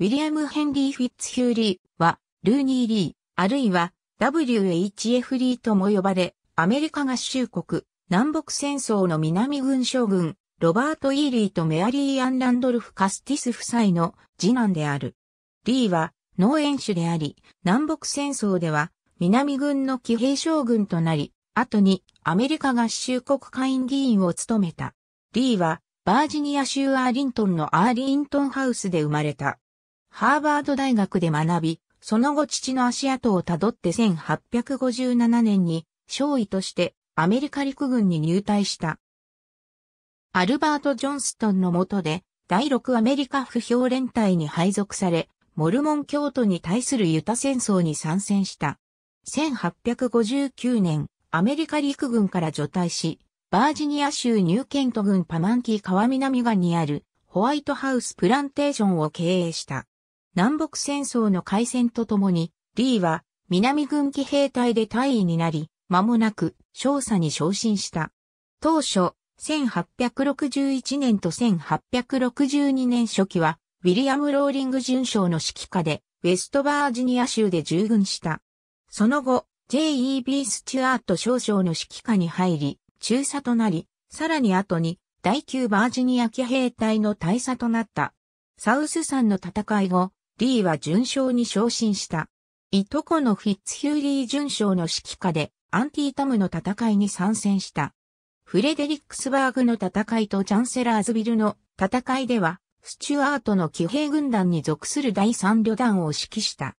ウィリアム・ヘンリー・フィッツヒューリーは、ルーニー・リー、あるいは WHF リーとも呼ばれ、アメリカ合衆国、南北戦争の南軍将軍、ロバート・イーリーとメアリー・アン・ランドルフ・カスティス夫妻の次男である。リーは農園主であり、南北戦争では南軍の騎兵将軍となり、後にアメリカ合衆国会院議員を務めた。リーはバージニア州アーリントンのアーリントンハウスで生まれた。ハーバード大学で学び、その後父の足跡をたどって1857年に、少尉としてアメリカ陸軍に入隊した。アルバート・ジョンストンの下で、第6アメリカ不評連隊に配属され、モルモン教徒に対するユタ戦争に参戦した。1859年、アメリカ陸軍から除隊し、バージニア州ニューケント郡パマンキー川南側にあるホワイトハウスプランテーションを経営した。南北戦争の開戦とともに、リーは南軍機兵隊で大尉になり、間もなく少佐に昇進した。当初、1861年と1862年初期は、ウィリアム・ローリング巡将の指揮下で、ウェストバージニア州で従軍した。その後、J.E.B. スチュアート少将の指揮下に入り、中佐となり、さらに後に、第9バージニア騎兵隊の大佐となった。サウス山の戦い後、リーは準将に昇進した。いとこのフィッツヒューリー準将の指揮下でアンティータムの戦いに参戦した。フレデリックスバーグの戦いとチャンセラーズビルの戦いでは、スチュアートの騎兵軍団に属する第三旅団を指揮した。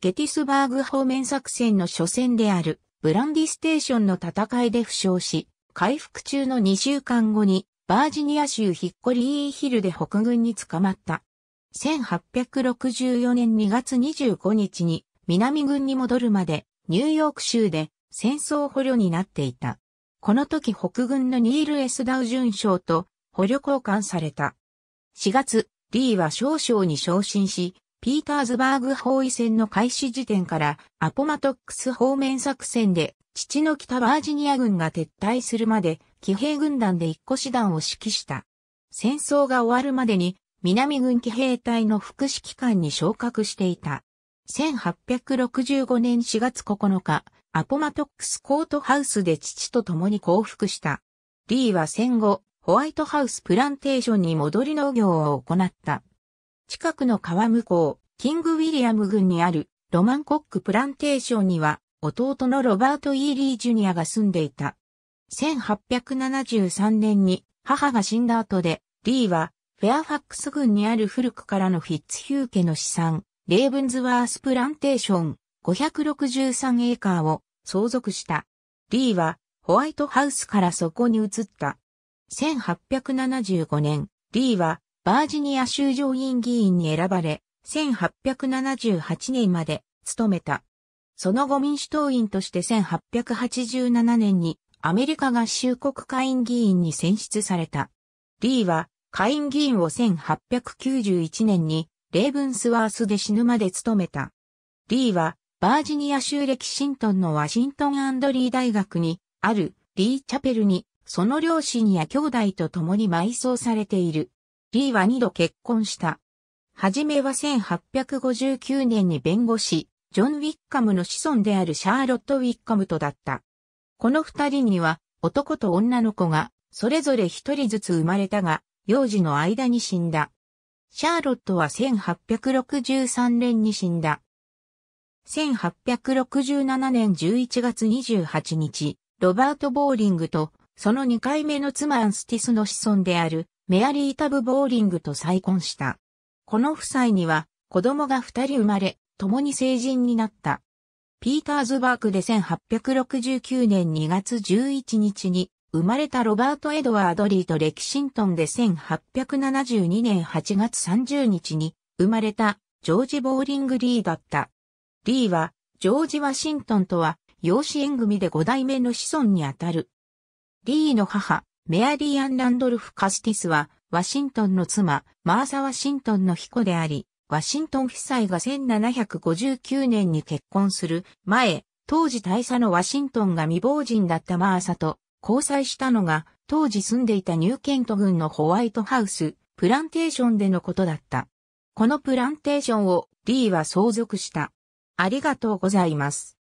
ゲティスバーグ方面作戦の初戦であるブランディステーションの戦いで負傷し、回復中の2週間後にバージニア州ヒッコリーヒルで北軍に捕まった。1864年2月25日に南軍に戻るまでニューヨーク州で戦争捕虜になっていた。この時北軍のニール・エス・ダウ順将と捕虜交換された。4月、リーは少将に昇進し、ピーターズバーグ包囲戦の開始時点からアポマトックス方面作戦で父の北バージニア軍が撤退するまで騎兵軍団で一個師団を指揮した。戦争が終わるまでに南軍騎兵隊の副指揮官に昇格していた。1865年4月9日、アポマトックスコートハウスで父と共に降伏した。リーは戦後、ホワイトハウスプランテーションに戻り農業を行った。近くの川向こう、キング・ウィリアム郡にあるロマンコックプランテーションには弟のロバート・イーリー・ジュニアが住んでいた。1873年に母が死んだ後で、リーはフェアファックス郡にある古くからのフィッツヒュー家の資産、レーブンズワースプランテーション563エーカーを相続した。リーはホワイトハウスからそこに移った。1875年、リーはバージニア州上院議員に選ばれ、1878年まで務めた。その後民主党員として1887年にアメリカ合衆国会員議員に選出された。リーは下院議員を1891年にレーブンスワースで死ぬまで務めた。リーはバージニア州レキシントンのワシントンリー大学にあるリー・チャペルにその両親や兄弟と共に埋葬されている。リーは二度結婚した。はじめは1859年に弁護士、ジョン・ウィッカムの子孫であるシャーロット・ウィッカムとだった。この二人には男と女の子がそれぞれ一人ずつ生まれたが、幼児の間に死んだ。シャーロットは1863年に死んだ。1867年11月28日、ロバート・ボーリングと、その2回目の妻アンスティスの子孫である、メアリー・タブ・ボーリングと再婚した。この夫妻には、子供が2人生まれ、共に成人になった。ピーターズバークで1869年2月11日に生まれたロバート・エドワード・リーとレキシントンで1872年8月30日に生まれたジョージ・ボーリング・リーだった。リーはジョージ・ワシントンとは養子縁組で5代目の子孫にあたる。リーの母、メアリー・アン・ランドルフ・カスティスは、ワシントンの妻、マーサ・ワシントンの彦であり、ワシントン夫妻が1759年に結婚する前、当時大佐のワシントンが未亡人だったマーサと交際したのが、当時住んでいたニューケント郡のホワイトハウス、プランテーションでのことだった。このプランテーションをリーは相続した。ありがとうございます。